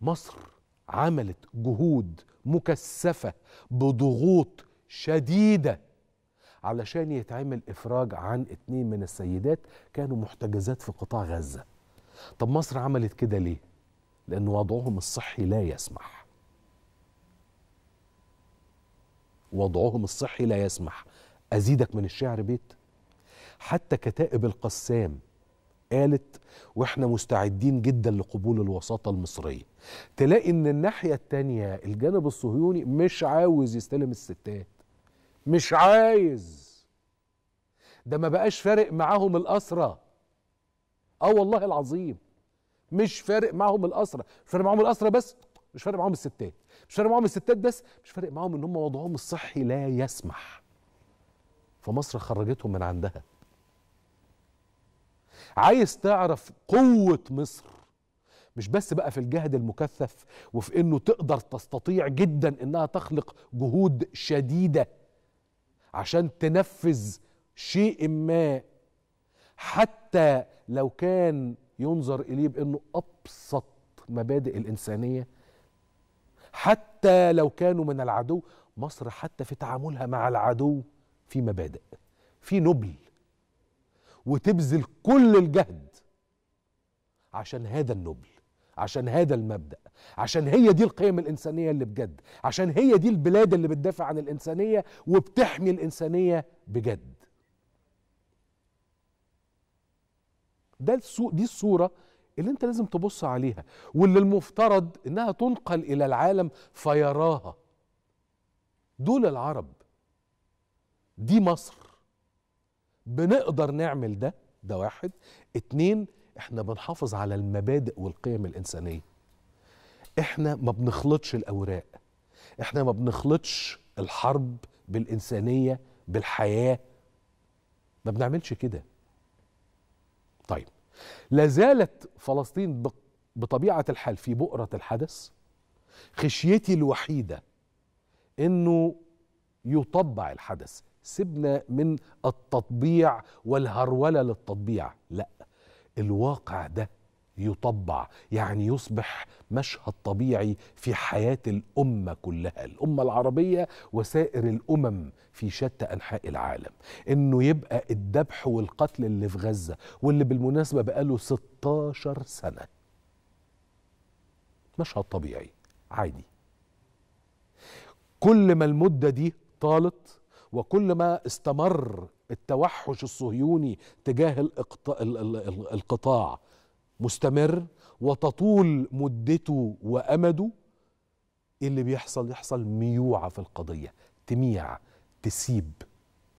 مصر عملت جهود مكثفه بضغوط شديده علشان يتعمل افراج عن اتنين من السيدات كانوا محتجزات في قطاع غزه طب مصر عملت كده ليه لان وضعهم الصحي لا يسمح وضعهم الصحي لا يسمح ازيدك من الشعر بيت حتى كتائب القسام قالت واحنا مستعدين جدا لقبول الوساطة المصرية تلاقي ان الناحية الثانيه الجانب الصهيوني مش عاوز يستلم الستات مش عايز ده ما بقاش فارق معاهم الأسرة اه والله العظيم مش فارق معاهم الأسرة مش فارق معاهم الأسرة بس مش فارق معاهم الستات مش فارق معاهم الستات بس مش فارق معاهم ان هم وضعهم الصحي لا يسمح فمصر خرجتهم من عندها عايز تعرف قوة مصر مش بس بقى في الجهد المكثف وفي انه تقدر تستطيع جدا انها تخلق جهود شديدة عشان تنفذ شيء ما حتى لو كان ينظر اليه بانه ابسط مبادئ الانسانيه حتى لو كانوا من العدو مصر حتى في تعاملها مع العدو في مبادئ في نبل وتبذل كل الجهد عشان هذا النبل عشان هذا المبدا عشان هي دي القيم الانسانيه اللي بجد عشان هي دي البلاد اللي بتدافع عن الانسانيه وبتحمي الانسانيه بجد ده دي الصوره اللي انت لازم تبص عليها واللي المفترض انها تنقل الى العالم فيراها دول العرب دي مصر بنقدر نعمل ده ده واحد اتنين احنا بنحافظ على المبادئ والقيم الإنسانية احنا ما بنخلطش الأوراق احنا ما بنخلطش الحرب بالإنسانية بالحياة ما بنعملش كده طيب لا زالت فلسطين بطبيعة الحال في بؤرة الحدث خشيتي الوحيدة انه يطبع الحدث سيبنا من التطبيع والهرولة للتطبيع لا الواقع ده يطبع يعني يصبح مشهد طبيعي في حياة الأمة كلها الأمة العربية وسائر الأمم في شتى أنحاء العالم إنه يبقى الدبح والقتل اللي في غزة واللي بالمناسبة بقاله 16 سنة مشهد طبيعي عادي كل ما المدة دي طالت وكل ما استمر التوحش الصهيوني تجاه القطاع مستمر وتطول مدته وامده اللي بيحصل يحصل ميوعه في القضيه تميع تسيب